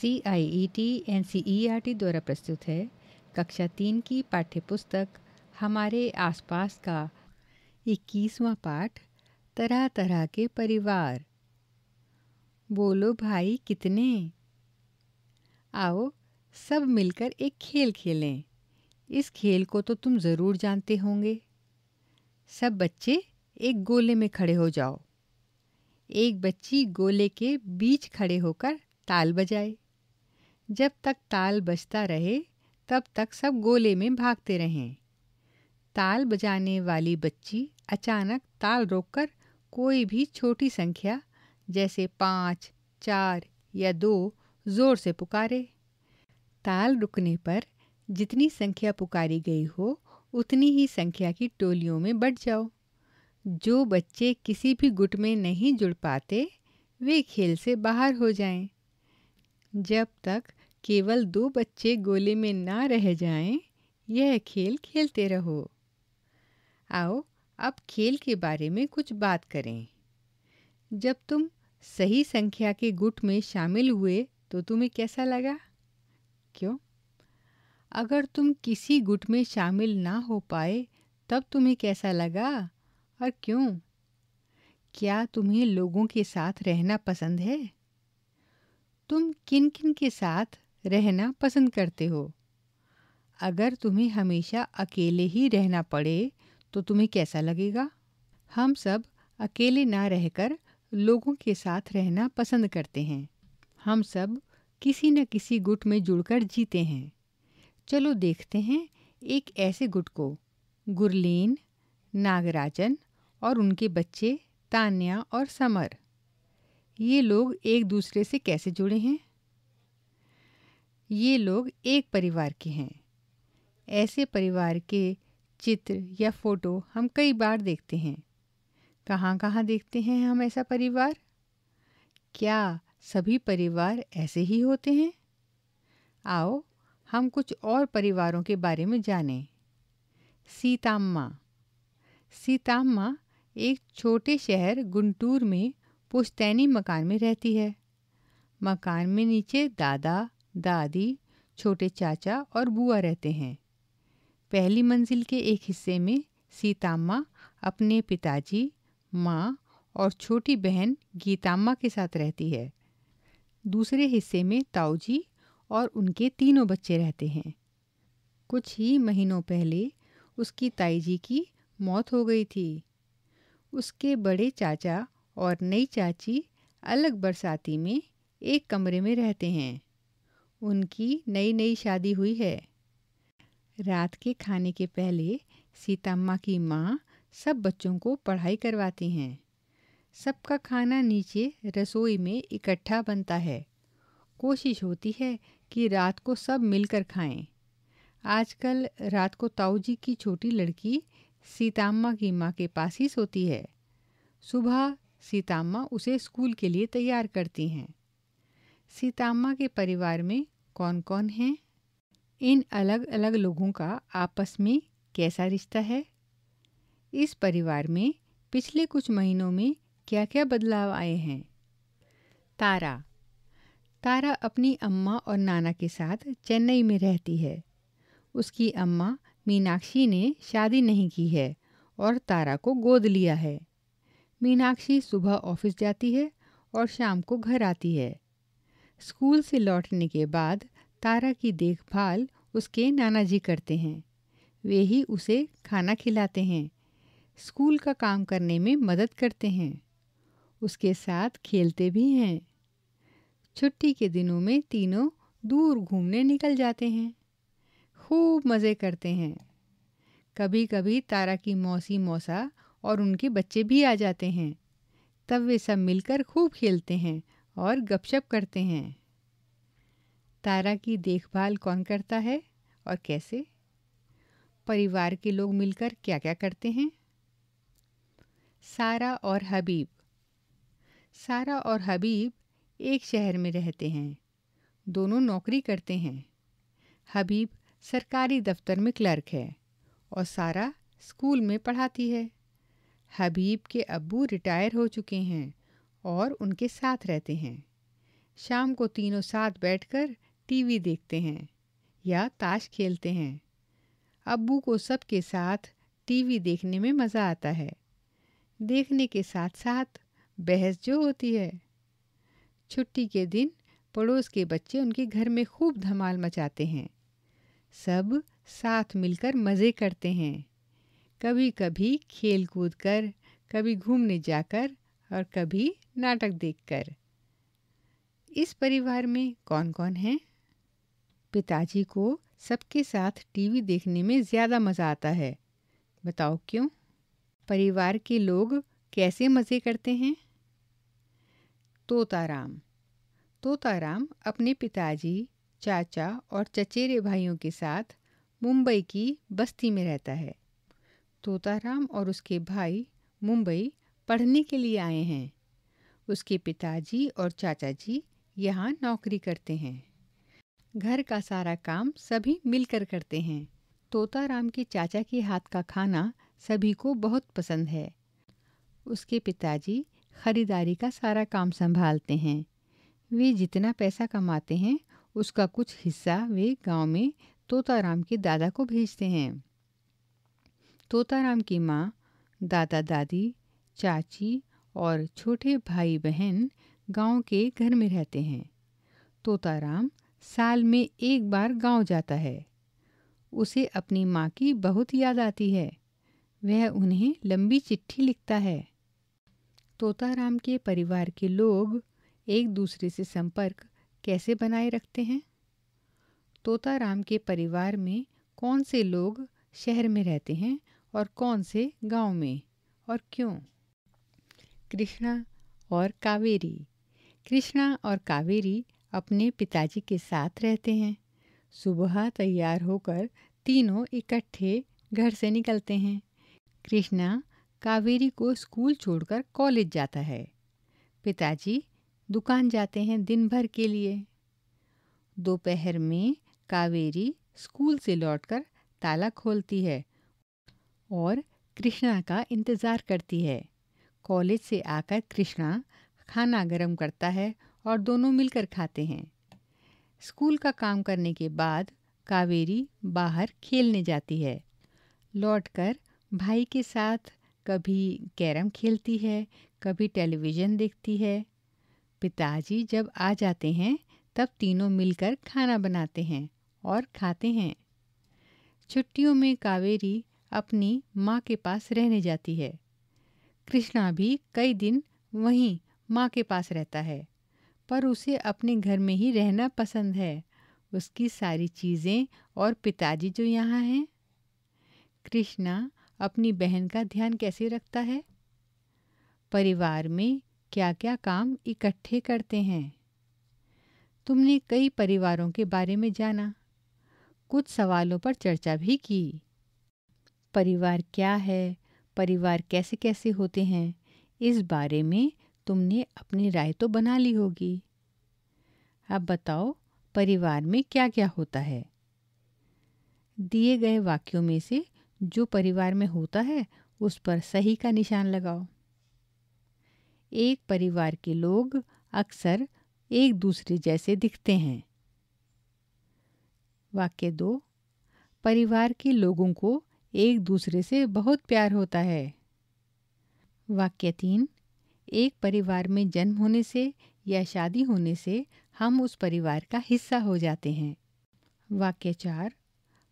C I E T N C E R T द्वारा प्रस्तुत है कक्षा तीन की पाठ्य पुस्तक हमारे आसपास का इक्कीसवां पाठ तरह तरह के परिवार बोलो भाई कितने आओ सब मिलकर एक खेल खेलें इस खेल को तो तुम ज़रूर जानते होंगे सब बच्चे एक गोले में खड़े हो जाओ एक बच्ची गोले के बीच खड़े होकर ताल बजाए जब तक ताल बजता रहे तब तक सब गोले में भागते रहें ताल बजाने वाली बच्ची अचानक ताल रोककर कोई भी छोटी संख्या जैसे पाँच चार या दो ज़ोर से पुकारे ताल रुकने पर जितनी संख्या पुकारी गई हो उतनी ही संख्या की टोलियों में बढ़ जाओ जो बच्चे किसी भी गुट में नहीं जुड़ पाते वे खेल से बाहर हो जाएं। जब तक केवल दो बच्चे गोले में ना रह जाएं, यह खेल खेलते रहो आओ अब खेल के बारे में कुछ बात करें जब तुम सही संख्या के गुट में शामिल हुए तो तुम्हें कैसा लगा क्यों अगर तुम किसी गुट में शामिल ना हो पाए तब तुम्हें कैसा लगा और क्यों क्या तुम्हें लोगों के साथ रहना पसंद है तुम किन किन के साथ रहना पसंद करते हो अगर तुम्हें हमेशा अकेले ही रहना पड़े तो तुम्हें कैसा लगेगा हम सब अकेले ना रहकर लोगों के साथ रहना पसंद करते हैं हम सब किसी न किसी गुट में जुड़कर जीते हैं चलो देखते हैं एक ऐसे गुट को गुरलीन नागराजन और उनके बच्चे तान्या और समर ये लोग एक दूसरे से कैसे जुड़े हैं ये लोग एक परिवार के हैं ऐसे परिवार के चित्र या फोटो हम कई बार देखते हैं कहाँ कहाँ देखते हैं हम ऐसा परिवार क्या सभी परिवार ऐसे ही होते हैं आओ हम कुछ और परिवारों के बारे में जानें सीताम्मा सीताम्मा एक छोटे शहर गुंटूर में पुश्तैनी मकान में रहती है मकान में नीचे दादा दादी छोटे चाचा और बुआ रहते हैं पहली मंजिल के एक हिस्से में सीताम्मा अपने पिताजी माँ और छोटी बहन गीताम्मा के साथ रहती है दूसरे हिस्से में ताऊजी और उनके तीनों बच्चे रहते हैं कुछ ही महीनों पहले उसकी ताई जी की मौत हो गई थी उसके बड़े चाचा और नई चाची अलग बरसाती में एक कमरे में रहते हैं उनकी नई नई शादी हुई है रात के खाने के पहले सीताम्मा की माँ सब बच्चों को पढ़ाई करवाती हैं सबका खाना नीचे रसोई में इकट्ठा बनता है कोशिश होती है कि रात को सब मिलकर खाएं। आजकल रात को ताऊ जी की छोटी लड़की सीताम्मा की माँ के पास ही सोती है सुबह सीताम्मा उसे स्कूल के लिए तैयार करती हैं सीताम्मा के परिवार में कौन कौन हैं इन अलग अलग लोगों का आपस में कैसा रिश्ता है इस परिवार में पिछले कुछ महीनों में क्या क्या बदलाव आए हैं तारा तारा अपनी अम्मा और नाना के साथ चेन्नई में रहती है उसकी अम्मा मीनाक्षी ने शादी नहीं की है और तारा को गोद लिया है मीनाक्षी सुबह ऑफिस जाती है और शाम को घर आती है स्कूल से लौटने के बाद तारा की देखभाल उसके नाना जी करते हैं वे ही उसे खाना खिलाते हैं स्कूल का काम करने में मदद करते हैं उसके साथ खेलते भी हैं छुट्टी के दिनों में तीनों दूर घूमने निकल जाते हैं खूब मज़े करते हैं कभी कभी तारा की मौसी मौसा और उनके बच्चे भी आ जाते हैं तब वे सब मिलकर खूब खेलते हैं और गपशप करते हैं तारा की देखभाल कौन करता है और कैसे परिवार के लोग मिलकर क्या क्या करते हैं सारा और हबीब सारा और हबीब एक शहर में रहते हैं दोनों नौकरी करते हैं हबीब सरकारी दफ्तर में क्लर्क है और सारा स्कूल में पढ़ाती है हबीब के अबू रिटायर हो चुके हैं और उनके साथ रहते हैं शाम को तीनों साथ बैठकर टीवी देखते हैं या ताश खेलते हैं अबू को सबके साथ टीवी देखने में मज़ा आता है देखने के साथ साथ बहस जो होती है छुट्टी के दिन पड़ोस के बच्चे उनके घर में खूब धमाल मचाते हैं सब साथ मिलकर मज़े करते हैं कभी कभी खेल कूद कर कभी घूमने जाकर और कभी नाटक देखकर इस परिवार में कौन कौन है पिताजी को सबके साथ टीवी देखने में ज़्यादा मज़ा आता है बताओ क्यों परिवार के लोग कैसे मज़े करते हैं तोताराम तोताराम अपने पिताजी चाचा और चचेरे भाइयों के साथ मुंबई की बस्ती में रहता है तोताराम और उसके भाई मुंबई पढ़ने के लिए आए हैं उसके पिताजी और चाचा जी यहाँ नौकरी करते हैं घर का सारा काम सभी मिलकर करते हैं तोताराम के चाचा के हाथ का खाना सभी को बहुत पसंद है उसके पिताजी खरीदारी का सारा काम संभालते हैं वे जितना पैसा कमाते हैं उसका कुछ हिस्सा वे गांव में तोताराम के दादा को भेजते हैं तोताराम की माँ दादा दादी चाची और छोटे भाई बहन गांव के घर में रहते हैं तोताराम साल में एक बार गांव जाता है उसे अपनी माँ की बहुत याद आती है वह उन्हें लंबी चिट्ठी लिखता है तोताराम के परिवार के लोग एक दूसरे से संपर्क कैसे बनाए रखते हैं तोताराम के परिवार में कौन से लोग शहर में रहते हैं और कौन से गांव में और क्यों कृष्णा और कावेरी कृष्णा और कावेरी अपने पिताजी के साथ रहते हैं सुबह तैयार होकर तीनों इकट्ठे घर से निकलते हैं कृष्णा कावेरी को स्कूल छोड़कर कॉलेज जाता है पिताजी दुकान जाते हैं दिन भर के लिए दोपहर में कावेरी स्कूल से लौटकर ताला खोलती है और कृष्णा का इंतज़ार करती है कॉलेज से आकर कृष्णा खाना गर्म करता है और दोनों मिलकर खाते हैं स्कूल का काम करने के बाद कावेरी बाहर खेलने जाती है लौटकर भाई के साथ कभी कैरम खेलती है कभी टेलीविज़न देखती है पिताजी जब आ जाते हैं तब तीनों मिलकर खाना बनाते हैं और खाते हैं छुट्टियों में कावेरी अपनी माँ के पास रहने जाती है कृष्णा भी कई दिन वहीं माँ के पास रहता है पर उसे अपने घर में ही रहना पसंद है उसकी सारी चीज़ें और पिताजी जो यहाँ हैं कृष्णा अपनी बहन का ध्यान कैसे रखता है परिवार में क्या क्या काम इकट्ठे करते हैं तुमने कई परिवारों के बारे में जाना कुछ सवालों पर चर्चा भी की परिवार क्या है परिवार कैसे कैसे होते हैं इस बारे में तुमने अपनी राय तो बना ली होगी अब बताओ परिवार में क्या क्या होता है दिए गए वाक्यों में से जो परिवार में होता है उस पर सही का निशान लगाओ एक परिवार के लोग अक्सर एक दूसरे जैसे दिखते हैं वाक्य दो परिवार के लोगों को एक दूसरे से बहुत प्यार होता है वाक्य तीन एक परिवार में जन्म होने से या शादी होने से हम उस परिवार का हिस्सा हो जाते हैं वाक्य चार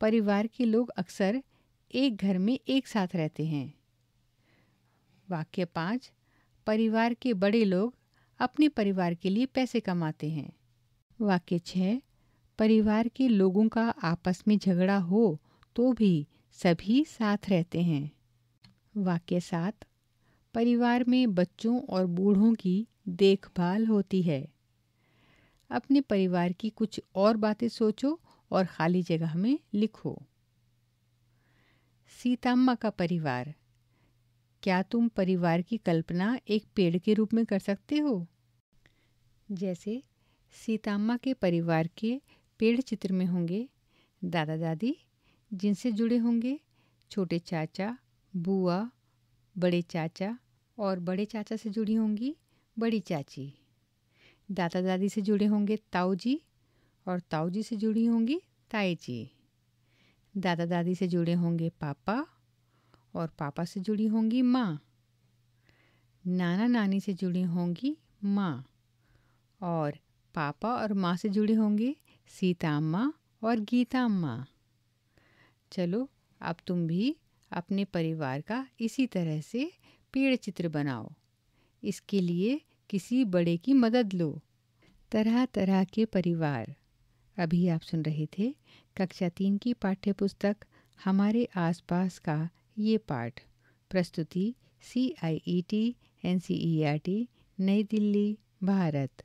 परिवार के लोग अक्सर एक घर में एक साथ रहते हैं वाक्य पाँच परिवार के बड़े लोग अपने परिवार के लिए पैसे कमाते हैं वाक्य छः परिवार के लोगों का आपस में झगड़ा हो तो भी सभी साथ रहते हैं वाक्य सात परिवार में बच्चों और बूढ़ों की देखभाल होती है अपने परिवार की कुछ और बातें सोचो और खाली जगह में लिखो सीताम्मा का परिवार क्या तुम परिवार की कल्पना एक पेड़ के रूप में कर सकते हो जैसे सीताम्मा के परिवार के पेड़ चित्र में होंगे दादा दादी जिनसे जुड़े होंगे छोटे चाचा बुआ बड़े चाचा और बड़े चाचा से जुड़ी होंगी बड़ी चाची दादा दादी से जुड़े होंगे ताऊ जी और ताऊ जी से जुड़ी होंगी ताई जी दादा दादी से जुड़े होंगे पापा और पापा से जुड़ी होंगी माँ नाना नानी से जुड़ी होंगी माँ और पापा और माँ से जुड़े होंगे सीता अम्मा और गीता अम्मा चलो अब तुम भी अपने परिवार का इसी तरह से पेड़ चित्र बनाओ इसके लिए किसी बड़े की मदद लो तरह तरह के परिवार अभी आप सुन रहे थे कक्षा तीन की पाठ्य पुस्तक हमारे आसपास का ये पाठ प्रस्तुति C I E T N C E R T Nai Delhi Bharat